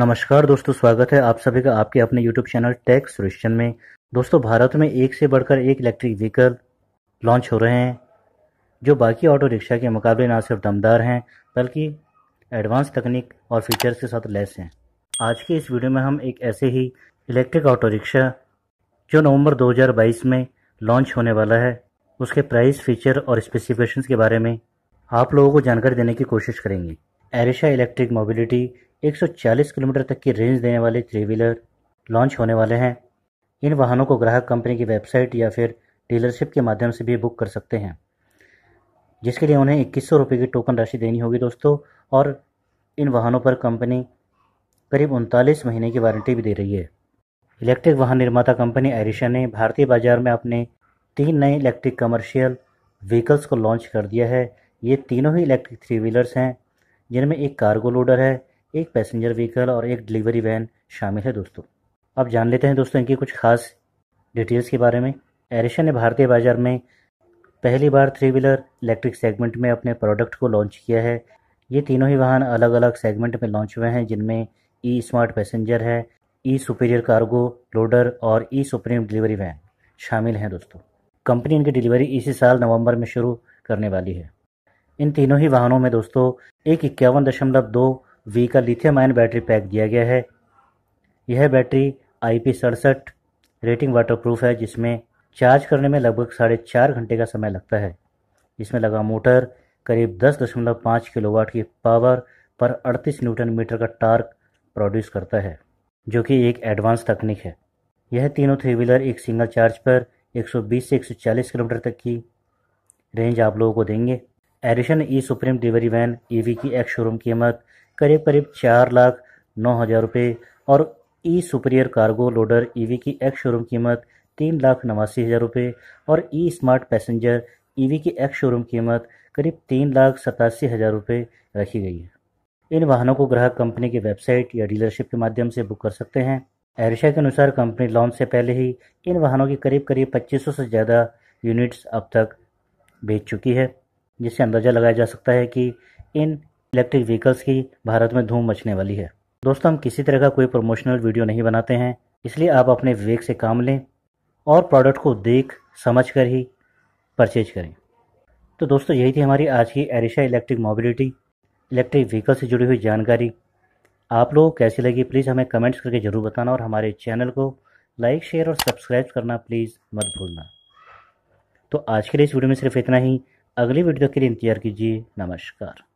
नमस्कार दोस्तों स्वागत है आप सभी का आपके अपने YouTube चैनल टेक सोल्यूशन में दोस्तों भारत में एक से बढ़कर एक इलेक्ट्रिक व्हीकल लॉन्च हो रहे हैं जो बाकी ऑटो रिक्शा के मुकाबले ना सिर्फ दमदार हैं बल्कि एडवांस तकनीक और फीचर्स के साथ लेस हैं आज के इस वीडियो में हम एक ऐसे ही इलेक्ट्रिक ऑटो रिक्शा जो नवम्बर दो में लॉन्च होने वाला है उसके प्राइस फीचर और स्पेसिफिकेशन के बारे में आप लोगों को जानकारी देने की कोशिश करेंगे एरिशा इलेक्ट्रिक मोबिलिटी एक सौ चालीस किलोमीटर तक की रेंज देने वाले थ्री व्हीलर लॉन्च होने वाले हैं इन वाहनों को ग्राहक कंपनी की वेबसाइट या फिर डीलरशिप के माध्यम से भी बुक कर सकते हैं जिसके लिए उन्हें इक्कीस सौ रुपये की टोकन राशि देनी होगी दोस्तों और इन वाहनों पर कंपनी करीब उनतालीस महीने की वारंटी भी दे रही है इलेक्ट्रिक वाहन निर्माता कंपनी एरिशा ने भारतीय बाजार में अपने तीन नए इलेक्ट्रिक कमर्शियल व्हीकल्स को लॉन्च कर दिया है ये तीनों ही इलेक्ट्रिक थ्री व्हीलर्स हैं जिनमें एक कार्गो लोडर है एक पैसेंजर व्हीकल और एक डिलीवरी वैन शामिल है दोस्तों अब जान लेते हैं दोस्तों इनकी कुछ खास डिटेल्स के बारे में एरिशन ने भारतीय बाजार में पहली बार थ्री व्हीलर इलेक्ट्रिक सेगमेंट में अपने प्रोडक्ट को लॉन्च किया है ये तीनों ही वाहन अलग अलग सेगमेंट में लॉन्च हुए हैं जिनमें ई स्मार्ट पैसेंजर है ई सुपीरियर कार्गो लोडर और ई सुप्रीम डिलीवरी वैन शामिल हैं दोस्तों कंपनी इनकी डिलीवरी इसी साल नवंबर में शुरू करने वाली है इन तीनों ही वाहनों में दोस्तों एक इक्यावन दशमलव दो वी का लिथियम आयन बैटरी पैक दिया गया है यह बैटरी आई पी सड़सठ रेटिंग वाटर है जिसमें चार्ज करने में लगभग साढ़े चार घंटे का समय लगता है इसमें लगा मोटर करीब दस दशमलव पाँच किलोवाट की पावर पर अड़तीस न्यूटन मीटर का टार्क प्रोड्यूस करता है जो कि एक एडवांस तकनीक है यह तीनों थ्री व्हीलर एक सिंगल चार्ज पर 120 से 140 किलोमीटर तक की रेंज आप लोगों को देंगे edition E supreme delivery van EV की एक्स शोरूम कीमत करीब करीब चार लाख नौ हजार रुपये और E superior cargo loader EV की एक्स शोरूम कीमत तीन लाख नवासी हज़ार रुपये और ई स्मार्ट पैसेंजर ईवी की एक्स शोरूम कीमत करीब तीन लाख सतासी हज़ार रुपये रखी गई है इन वाहनों को ग्राहक कंपनी की वेबसाइट या डीलरशिप के माध्यम से बुक कर सकते हैं एरिशा के अनुसार कंपनी लॉन्च से पहले ही इन वाहनों की करीब करीब 2500 से ज़्यादा यूनिट्स अब तक बेच चुकी है जिससे अंदाज़ा लगाया जा सकता है कि इन इलेक्ट्रिक व्हीकल्स की भारत में धूम मचने वाली है दोस्तों हम किसी तरह का कोई प्रमोशनल वीडियो नहीं बनाते हैं इसलिए आप अपने विवेक से काम लें और प्रोडक्ट को देख समझ कर ही परचेज करें तो दोस्तों यही थी हमारी आज की Erisha electric mobility electric vehicle से जुड़ी हुई जानकारी आप लोगों को कैसी लगी प्लीज़ हमें कमेंट्स करके ज़रूर बताना और हमारे चैनल को लाइक शेयर और सब्सक्राइब करना प्लीज़ मत भूलना तो आज के लिए इस वीडियो में सिर्फ इतना ही अगली वीडियो के लिए इंतजार कीजिए नमस्कार